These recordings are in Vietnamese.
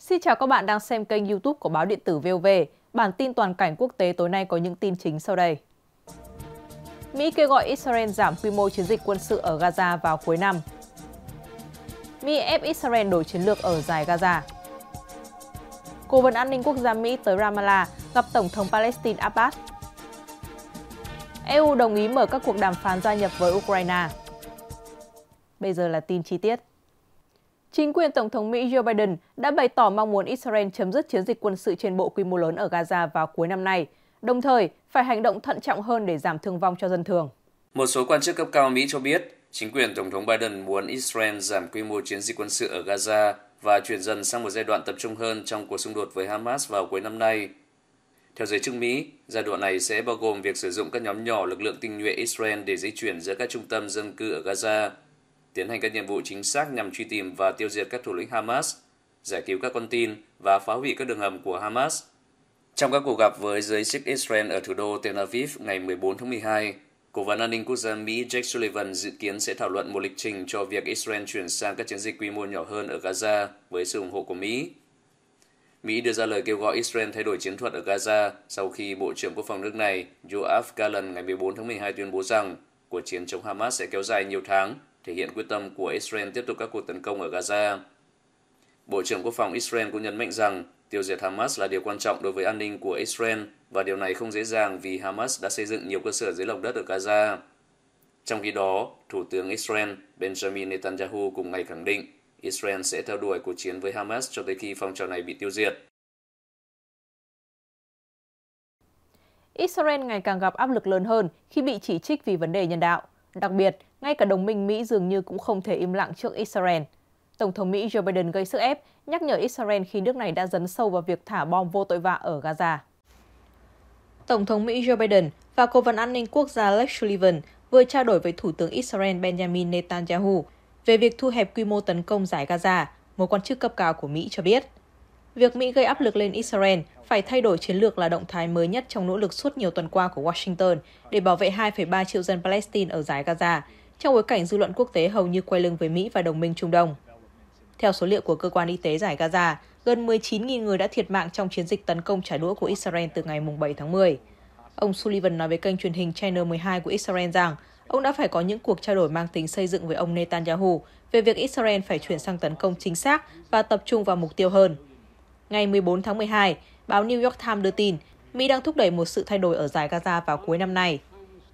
Xin chào các bạn đang xem kênh YouTube của báo điện tử VOV. Bản tin toàn cảnh quốc tế tối nay có những tin chính sau đây. Mỹ kêu gọi Israel giảm quy mô chiến dịch quân sự ở Gaza vào cuối năm. Mỹ ép Israel đổi chiến lược ở dài Gaza. Cố vấn an ninh quốc gia Mỹ tới Ramallah gặp Tổng thống Palestine Abbas. EU đồng ý mở các cuộc đàm phán gia nhập với Ukraine. Bây giờ là tin chi tiết. Chính quyền Tổng thống Mỹ Joe Biden đã bày tỏ mong muốn Israel chấm dứt chiến dịch quân sự trên bộ quy mô lớn ở Gaza vào cuối năm nay, đồng thời phải hành động thận trọng hơn để giảm thương vong cho dân thường. Một số quan chức cấp cao Mỹ cho biết, chính quyền Tổng thống Biden muốn Israel giảm quy mô chiến dịch quân sự ở Gaza và chuyển dần sang một giai đoạn tập trung hơn trong cuộc xung đột với Hamas vào cuối năm nay. Theo giới chức Mỹ, giai đoạn này sẽ bao gồm việc sử dụng các nhóm nhỏ lực lượng tinh nhuệ Israel để di chuyển giữa các trung tâm dân cư ở Gaza tiến hành các nhiệm vụ chính xác nhằm truy tìm và tiêu diệt các thủ lĩnh Hamas, giải cứu các con tin và phá hủy các đường hầm của Hamas. Trong các cuộc gặp với giới chức Israel ở thủ đô Tel Aviv ngày 14 tháng 12, Cố vấn an ninh quốc gia Mỹ Jake Sullivan dự kiến sẽ thảo luận một lịch trình cho việc Israel chuyển sang các chiến dịch quy mô nhỏ hơn ở Gaza với sự ủng hộ của Mỹ. Mỹ đưa ra lời kêu gọi Israel thay đổi chiến thuật ở Gaza sau khi Bộ trưởng Quốc phòng nước này Yoav Gallant ngày 14 tháng 12 tuyên bố rằng cuộc chiến chống Hamas sẽ kéo dài nhiều tháng thể hiện quyết tâm của Israel tiếp tục các cuộc tấn công ở Gaza. Bộ trưởng Quốc phòng Israel cũng nhấn mạnh rằng tiêu diệt Hamas là điều quan trọng đối với an ninh của Israel và điều này không dễ dàng vì Hamas đã xây dựng nhiều cơ sở dưới lòng đất ở Gaza. Trong khi đó, Thủ tướng Israel Benjamin Netanyahu cùng ngày khẳng định Israel sẽ theo đuổi cuộc chiến với Hamas cho tới khi phong trào này bị tiêu diệt. Israel ngày càng gặp áp lực lớn hơn khi bị chỉ trích vì vấn đề nhân đạo. Đặc biệt, ngay cả đồng minh Mỹ dường như cũng không thể im lặng trước Israel. Tổng thống Mỹ Joe Biden gây sức ép, nhắc nhở Israel khi nước này đã dấn sâu vào việc thả bom vô tội vạ ở Gaza. Tổng thống Mỹ Joe Biden và Cố vấn an ninh quốc gia Lex Sullivan vừa trao đổi với Thủ tướng Israel Benjamin Netanyahu về việc thu hẹp quy mô tấn công giải Gaza, một quan chức cấp cao của Mỹ cho biết. Việc Mỹ gây áp lực lên Israel phải thay đổi chiến lược là động thái mới nhất trong nỗ lực suốt nhiều tuần qua của Washington để bảo vệ 2,3 triệu dân Palestine ở giải Gaza, trong bối cảnh dư luận quốc tế hầu như quay lưng với Mỹ và đồng minh Trung Đông. Theo số liệu của cơ quan y tế giải Gaza, gần 19.000 người đã thiệt mạng trong chiến dịch tấn công trả đũa của Israel từ ngày 7 tháng 10. Ông Sullivan nói với kênh truyền hình Channel 12 của Israel rằng ông đã phải có những cuộc trao đổi mang tính xây dựng với ông Netanyahu về việc Israel phải chuyển sang tấn công chính xác và tập trung vào mục tiêu hơn – Ngày 14 tháng 12, báo New York Times đưa tin Mỹ đang thúc đẩy một sự thay đổi ở giải Gaza vào cuối năm nay.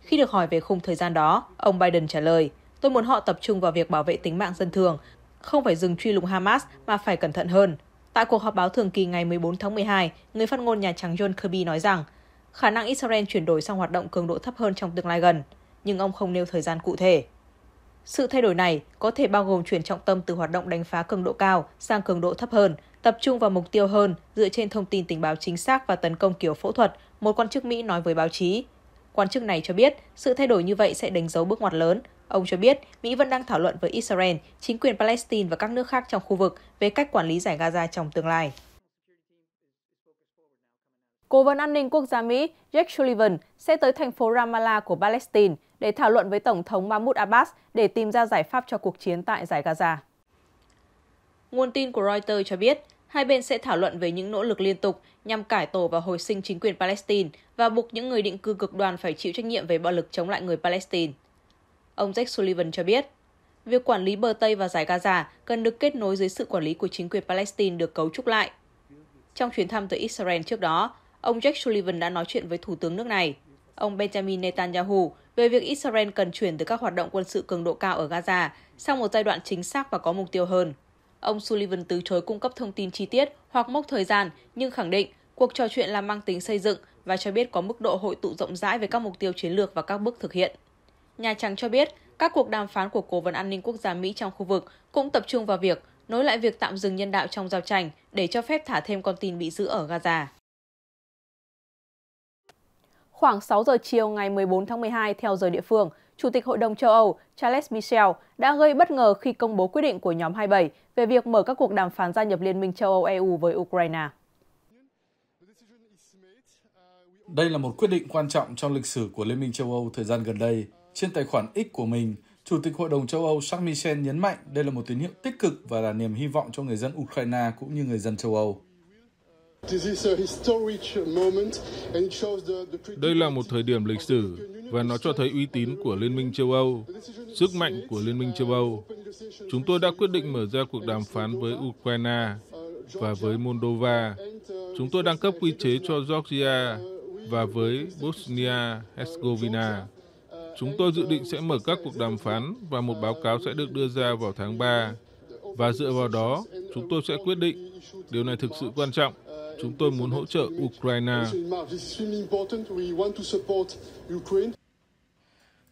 Khi được hỏi về khung thời gian đó, ông Biden trả lời, tôi muốn họ tập trung vào việc bảo vệ tính mạng dân thường, không phải dừng truy lùng Hamas mà phải cẩn thận hơn. Tại cuộc họp báo thường kỳ ngày 14 tháng 12, người phát ngôn Nhà Trắng John Kirby nói rằng khả năng Israel chuyển đổi sang hoạt động cường độ thấp hơn trong tương lai gần, nhưng ông không nêu thời gian cụ thể. Sự thay đổi này có thể bao gồm chuyển trọng tâm từ hoạt động đánh phá cường độ cao sang cường độ thấp hơn tập trung vào mục tiêu hơn dựa trên thông tin tình báo chính xác và tấn công kiểu phẫu thuật, một quan chức Mỹ nói với báo chí. Quan chức này cho biết sự thay đổi như vậy sẽ đánh dấu bước ngoặt lớn. Ông cho biết Mỹ vẫn đang thảo luận với Israel, chính quyền Palestine và các nước khác trong khu vực về cách quản lý giải Gaza trong tương lai. Cố vấn an ninh quốc gia Mỹ Jake Sullivan sẽ tới thành phố Ramallah của Palestine để thảo luận với Tổng thống Mahmoud Abbas để tìm ra giải pháp cho cuộc chiến tại giải Gaza. Nguồn tin của Reuters cho biết, Hai bên sẽ thảo luận về những nỗ lực liên tục nhằm cải tổ và hồi sinh chính quyền Palestine và buộc những người định cư cực đoan phải chịu trách nhiệm về bạo lực chống lại người Palestine. Ông Jack Sullivan cho biết, việc quản lý bờ Tây và giải Gaza cần được kết nối dưới sự quản lý của chính quyền Palestine được cấu trúc lại. Trong chuyến thăm tới Israel trước đó, ông Jack Sullivan đã nói chuyện với Thủ tướng nước này, ông Benjamin Netanyahu, về việc Israel cần chuyển từ các hoạt động quân sự cường độ cao ở Gaza sang một giai đoạn chính xác và có mục tiêu hơn. Ông Sullivan từ chối cung cấp thông tin chi tiết hoặc mốc thời gian, nhưng khẳng định cuộc trò chuyện là mang tính xây dựng và cho biết có mức độ hội tụ rộng rãi về các mục tiêu chiến lược và các bước thực hiện. Nhà Trắng cho biết các cuộc đàm phán của Cố vấn An ninh Quốc gia Mỹ trong khu vực cũng tập trung vào việc nối lại việc tạm dừng nhân đạo trong giao tranh để cho phép thả thêm con tin bị giữ ở Gaza. Khoảng 6 giờ chiều ngày 14 tháng 12 theo giờ địa phương, Chủ tịch Hội đồng châu Âu Charles Michel đã gây bất ngờ khi công bố quyết định của nhóm 27 về việc mở các cuộc đàm phán gia nhập Liên minh châu Âu-EU với Ukraine. Đây là một quyết định quan trọng trong lịch sử của Liên minh châu Âu thời gian gần đây. Trên tài khoản X của mình, Chủ tịch Hội đồng châu Âu Charles Michel nhấn mạnh đây là một tín hiệu tích cực và là niềm hy vọng cho người dân Ukraine cũng như người dân châu Âu. Đây là một thời điểm lịch sử, và nó cho thấy uy tín của Liên minh châu Âu, sức mạnh của Liên minh châu Âu. Chúng tôi đã quyết định mở ra cuộc đàm phán với Ukraine và với Moldova. Chúng tôi đang cấp quy chế cho Georgia và với Bosnia-Herzegovina. Chúng tôi dự định sẽ mở các cuộc đàm phán và một báo cáo sẽ được đưa ra vào tháng 3. Và dựa vào đó, chúng tôi sẽ quyết định. Điều này thực sự quan trọng. Chúng tôi muốn hỗ trợ Ukraine.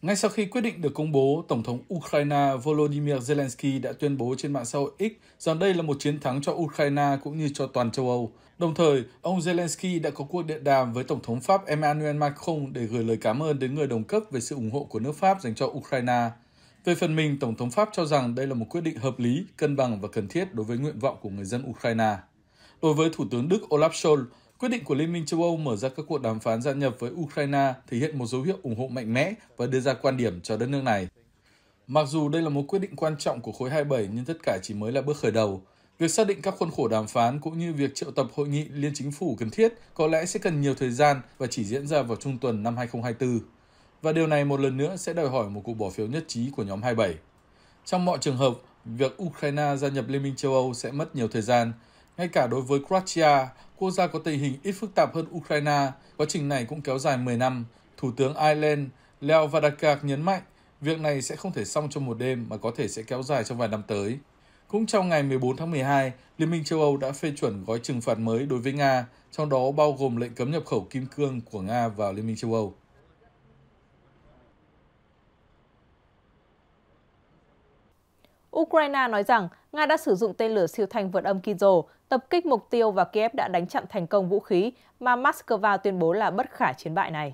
Ngay sau khi quyết định được công bố, Tổng thống Ukraine Volodymyr Zelensky đã tuyên bố trên mạng xã hội X rằng đây là một chiến thắng cho Ukraine cũng như cho toàn châu Âu. Đồng thời, ông Zelensky đã có cuộc điện đàm với Tổng thống Pháp Emmanuel Macron để gửi lời cảm ơn đến người đồng cấp về sự ủng hộ của nước Pháp dành cho Ukraine. Về phần mình, Tổng thống Pháp cho rằng đây là một quyết định hợp lý, cân bằng và cần thiết đối với nguyện vọng của người dân Ukraine. Đối với Thủ tướng Đức Olaf Scholz, Quyết định của Liên minh châu Âu mở ra các cuộc đàm phán gia nhập với Ukraine thể hiện một dấu hiệu ủng hộ mạnh mẽ và đưa ra quan điểm cho đất nước này. Mặc dù đây là một quyết định quan trọng của khối 27 nhưng tất cả chỉ mới là bước khởi đầu. Việc xác định các khuôn khổ đàm phán cũng như việc triệu tập hội nghị liên chính phủ cần thiết có lẽ sẽ cần nhiều thời gian và chỉ diễn ra vào trung tuần năm 2024. Và điều này một lần nữa sẽ đòi hỏi một cuộc bỏ phiếu nhất trí của nhóm 27. Trong mọi trường hợp, việc Ukraine gia nhập Liên minh châu Âu sẽ mất nhiều thời gian, ngay cả đối với Croatia, quốc gia có tình hình ít phức tạp hơn Ukraine, quá trình này cũng kéo dài 10 năm. Thủ tướng Ireland Leo Varadkar nhấn mạnh việc này sẽ không thể xong trong một đêm mà có thể sẽ kéo dài trong vài năm tới. Cũng trong ngày 14 tháng 12, Liên minh châu Âu đã phê chuẩn gói trừng phạt mới đối với Nga, trong đó bao gồm lệnh cấm nhập khẩu kim cương của Nga vào Liên minh châu Âu. Ukraine nói rằng Nga đã sử dụng tên lửa siêu thanh vượt âm Kinzhal tập kích mục tiêu và Kiev đã đánh chặn thành công vũ khí mà Moscow tuyên bố là bất khả chiến bại này.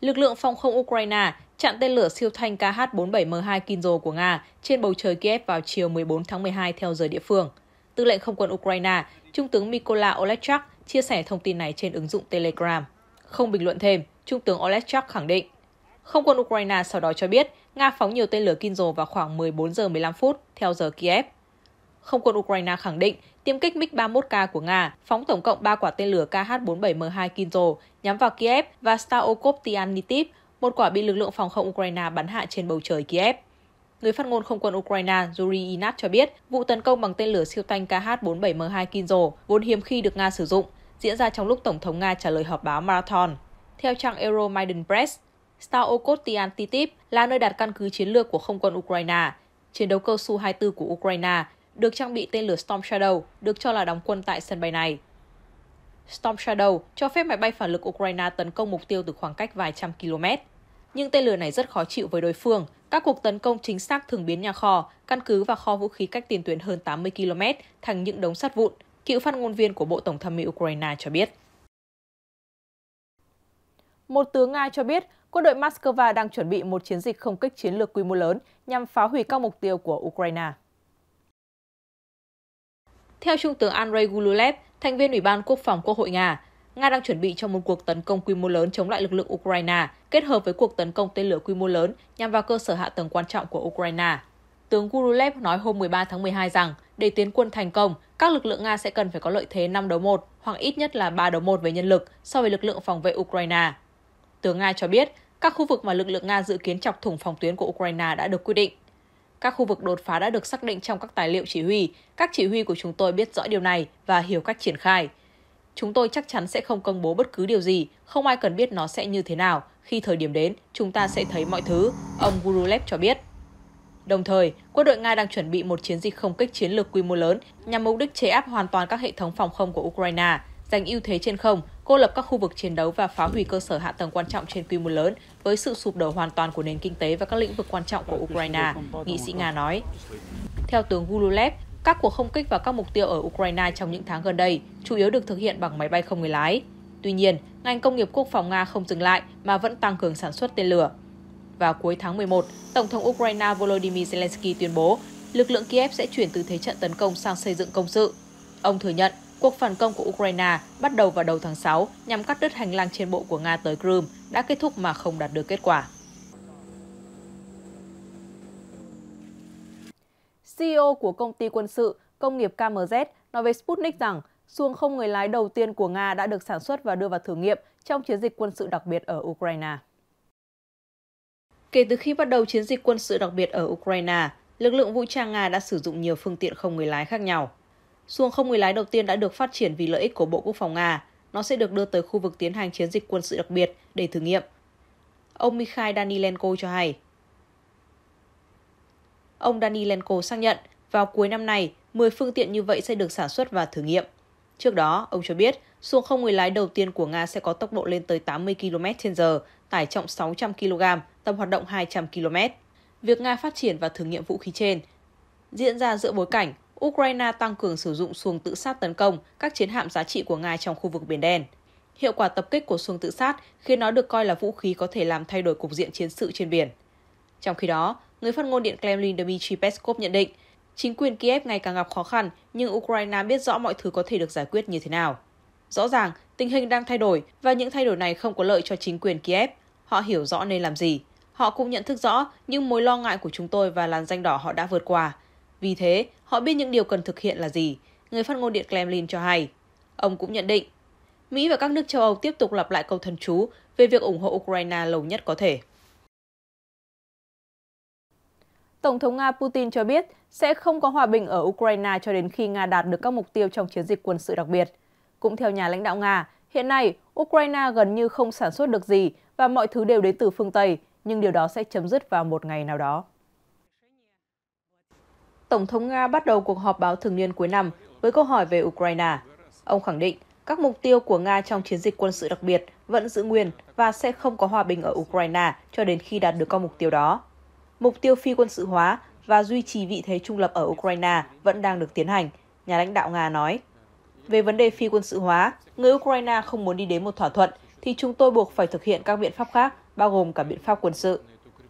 Lực lượng phòng không Ukraine chặn tên lửa siêu thanh KH-47M2 Kinzo của Nga trên bầu trời Kiev vào chiều 14 tháng 12 theo giờ địa phương. Tư lệnh không quân Ukraine, Trung tướng Mykola Olechak chia sẻ thông tin này trên ứng dụng Telegram. Không bình luận thêm, Trung tướng Olechak khẳng định. Không quân Ukraine sau đó cho biết Nga phóng nhiều tên lửa Kinzo vào khoảng 14 giờ 15 phút theo giờ Kiev không quân Ukraine khẳng định tiêm kích MiG-31K của Nga phóng tổng cộng 3 quả tên lửa KH-47M2 Kinzhal nhắm vào Kiev và Staokop Tianitip, một quả bị lực lượng phòng không Ukraine bắn hạ trên bầu trời Kiev. Người phát ngôn không quân Ukraine Yuri Inat cho biết vụ tấn công bằng tên lửa siêu thanh KH-47M2 Kinzhal vốn hiếm khi được Nga sử dụng, diễn ra trong lúc Tổng thống Nga trả lời họp báo Marathon. Theo trang Euromaidan Press, Starokotian Titip là nơi đặt căn cứ chiến lược của không quân Ukraine. Chiến đấu cơ Su-24 của Ukraine được trang bị tên lửa Storm Shadow, được cho là đóng quân tại sân bay này. Storm Shadow cho phép máy bay phản lực Ukraine tấn công mục tiêu từ khoảng cách vài trăm km. Nhưng tên lửa này rất khó chịu với đối phương. Các cuộc tấn công chính xác thường biến nhà kho, căn cứ và kho vũ khí cách tiền tuyến hơn 80 km thành những đống sắt vụn, cựu phát ngôn viên của Bộ Tổng tham mưu Ukraine cho biết. Một tướng Nga cho biết quân đội Moscow đang chuẩn bị một chiến dịch không kích chiến lược quy mô lớn nhằm phá hủy các mục tiêu của Ukraine. Theo Trung tướng Andrei Gulev, thành viên Ủy ban Quốc phòng Quốc hội Nga, Nga đang chuẩn bị cho một cuộc tấn công quy mô lớn chống lại lực lượng Ukraine, kết hợp với cuộc tấn công tên lửa quy mô lớn nhằm vào cơ sở hạ tầng quan trọng của Ukraine. Tướng Gurulev nói hôm 13 tháng 12 rằng, để tiến quân thành công, các lực lượng Nga sẽ cần phải có lợi thế 5 đấu 1 hoặc ít nhất là 3 đấu 1 về nhân lực so với lực lượng phòng vệ Ukraine. Tướng Nga cho biết, các khu vực mà lực lượng Nga dự kiến chọc thủng phòng tuyến của Ukraine đã được quy định. Các khu vực đột phá đã được xác định trong các tài liệu chỉ huy. Các chỉ huy của chúng tôi biết rõ điều này và hiểu cách triển khai. Chúng tôi chắc chắn sẽ không công bố bất cứ điều gì, không ai cần biết nó sẽ như thế nào. Khi thời điểm đến, chúng ta sẽ thấy mọi thứ, ông Gurulev cho biết. Đồng thời, quân đội Nga đang chuẩn bị một chiến dịch không kích chiến lược quy mô lớn nhằm mục đích chế áp hoàn toàn các hệ thống phòng không của Ukraine giành ưu thế trên không, cô lập các khu vực chiến đấu và phá hủy cơ sở hạ tầng quan trọng trên quy mô lớn với sự sụp đổ hoàn toàn của nền kinh tế và các lĩnh vực quan trọng của Ukraine, nghị sĩ Nga nói. Theo tướng Gulev, các cuộc không kích vào các mục tiêu ở Ukraine trong những tháng gần đây chủ yếu được thực hiện bằng máy bay không người lái. Tuy nhiên, ngành công nghiệp quốc phòng Nga không dừng lại mà vẫn tăng cường sản xuất tên lửa. Vào cuối tháng 11, Tổng thống Ukraine Volodymyr Zelensky tuyên bố lực lượng Kiev sẽ chuyển từ thế trận tấn công sang xây dựng công sự. Ông thừa nhận Cuộc phản công của Ukraine bắt đầu vào đầu tháng 6 nhằm cắt đứt hành lang trên bộ của Nga tới Crimea đã kết thúc mà không đạt được kết quả. CEO của công ty quân sự công nghiệp KMZ nói với Sputnik rằng xuồng không người lái đầu tiên của Nga đã được sản xuất và đưa vào thử nghiệm trong chiến dịch quân sự đặc biệt ở Ukraine. Kể từ khi bắt đầu chiến dịch quân sự đặc biệt ở Ukraine, lực lượng vũ trang Nga đã sử dụng nhiều phương tiện không người lái khác nhau. Xuồng không người lái đầu tiên đã được phát triển vì lợi ích của Bộ Quốc phòng Nga. Nó sẽ được đưa tới khu vực tiến hành chiến dịch quân sự đặc biệt để thử nghiệm. Ông Mikhail Danilenko cho hay. Ông Danilenko xác nhận vào cuối năm nay, 10 phương tiện như vậy sẽ được sản xuất và thử nghiệm. Trước đó, ông cho biết xuồng không người lái đầu tiên của Nga sẽ có tốc độ lên tới 80 km h tải trọng 600 kg, tầm hoạt động 200 km. Việc Nga phát triển và thử nghiệm vũ khí trên diễn ra giữa bối cảnh Ukraine tăng cường sử dụng xuồng tự sát tấn công các chiến hạm giá trị của Nga trong khu vực Biển Đen. Hiệu quả tập kích của xuồng tự sát khiến nó được coi là vũ khí có thể làm thay đổi cục diện chiến sự trên biển. Trong khi đó, người phát ngôn Điện Kremlin Dmitry Peskov nhận định, chính quyền Kiev ngày càng gặp khó khăn nhưng Ukraine biết rõ mọi thứ có thể được giải quyết như thế nào. Rõ ràng, tình hình đang thay đổi và những thay đổi này không có lợi cho chính quyền Kiev. Họ hiểu rõ nên làm gì. Họ cũng nhận thức rõ những mối lo ngại của chúng tôi và làn danh đỏ họ đã vượt qua. Vì thế, họ biết những điều cần thực hiện là gì, người phát ngôn Điện Kremlin cho hay. Ông cũng nhận định, Mỹ và các nước châu Âu tiếp tục lặp lại câu thần chú về việc ủng hộ Ukraine lâu nhất có thể. Tổng thống Nga Putin cho biết sẽ không có hòa bình ở Ukraine cho đến khi Nga đạt được các mục tiêu trong chiến dịch quân sự đặc biệt. Cũng theo nhà lãnh đạo Nga, hiện nay Ukraine gần như không sản xuất được gì và mọi thứ đều đến từ phương Tây, nhưng điều đó sẽ chấm dứt vào một ngày nào đó. Tổng thống Nga bắt đầu cuộc họp báo thường niên cuối năm với câu hỏi về Ukraine. Ông khẳng định các mục tiêu của Nga trong chiến dịch quân sự đặc biệt vẫn giữ nguyên và sẽ không có hòa bình ở Ukraine cho đến khi đạt được các mục tiêu đó. Mục tiêu phi quân sự hóa và duy trì vị thế trung lập ở Ukraine vẫn đang được tiến hành, nhà lãnh đạo Nga nói. Về vấn đề phi quân sự hóa, người Ukraine không muốn đi đến một thỏa thuận thì chúng tôi buộc phải thực hiện các biện pháp khác, bao gồm cả biện pháp quân sự.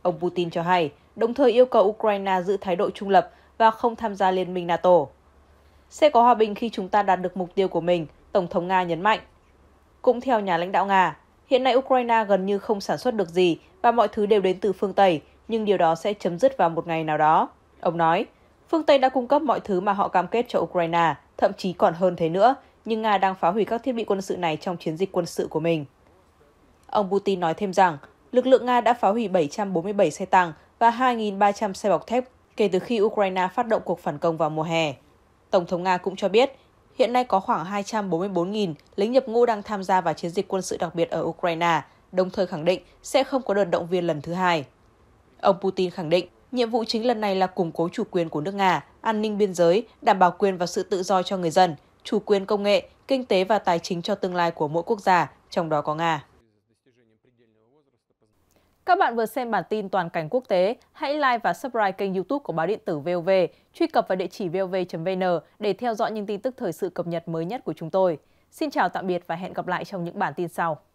Ông Putin cho hay, đồng thời yêu cầu Ukraine giữ thái độ trung lập và không tham gia liên minh NATO. Sẽ có hòa bình khi chúng ta đạt được mục tiêu của mình, Tổng thống Nga nhấn mạnh. Cũng theo nhà lãnh đạo Nga, hiện nay Ukraine gần như không sản xuất được gì và mọi thứ đều đến từ phương Tây, nhưng điều đó sẽ chấm dứt vào một ngày nào đó. Ông nói, phương Tây đã cung cấp mọi thứ mà họ cam kết cho Ukraine, thậm chí còn hơn thế nữa, nhưng Nga đang phá hủy các thiết bị quân sự này trong chiến dịch quân sự của mình. Ông Putin nói thêm rằng, lực lượng Nga đã phá hủy 747 xe tăng và 2.300 xe bọc thép kể từ khi Ukraine phát động cuộc phản công vào mùa hè. Tổng thống Nga cũng cho biết, hiện nay có khoảng 244.000 lính nhập ngũ đang tham gia vào chiến dịch quân sự đặc biệt ở Ukraine, đồng thời khẳng định sẽ không có đợt động viên lần thứ hai. Ông Putin khẳng định, nhiệm vụ chính lần này là củng cố chủ quyền của nước Nga, an ninh biên giới, đảm bảo quyền và sự tự do cho người dân, chủ quyền công nghệ, kinh tế và tài chính cho tương lai của mỗi quốc gia, trong đó có Nga. Các bạn vừa xem bản tin toàn cảnh quốc tế, hãy like và subscribe kênh YouTube của báo điện tử VOV, truy cập vào địa chỉ vov.vn để theo dõi những tin tức thời sự cập nhật mới nhất của chúng tôi. Xin chào tạm biệt và hẹn gặp lại trong những bản tin sau.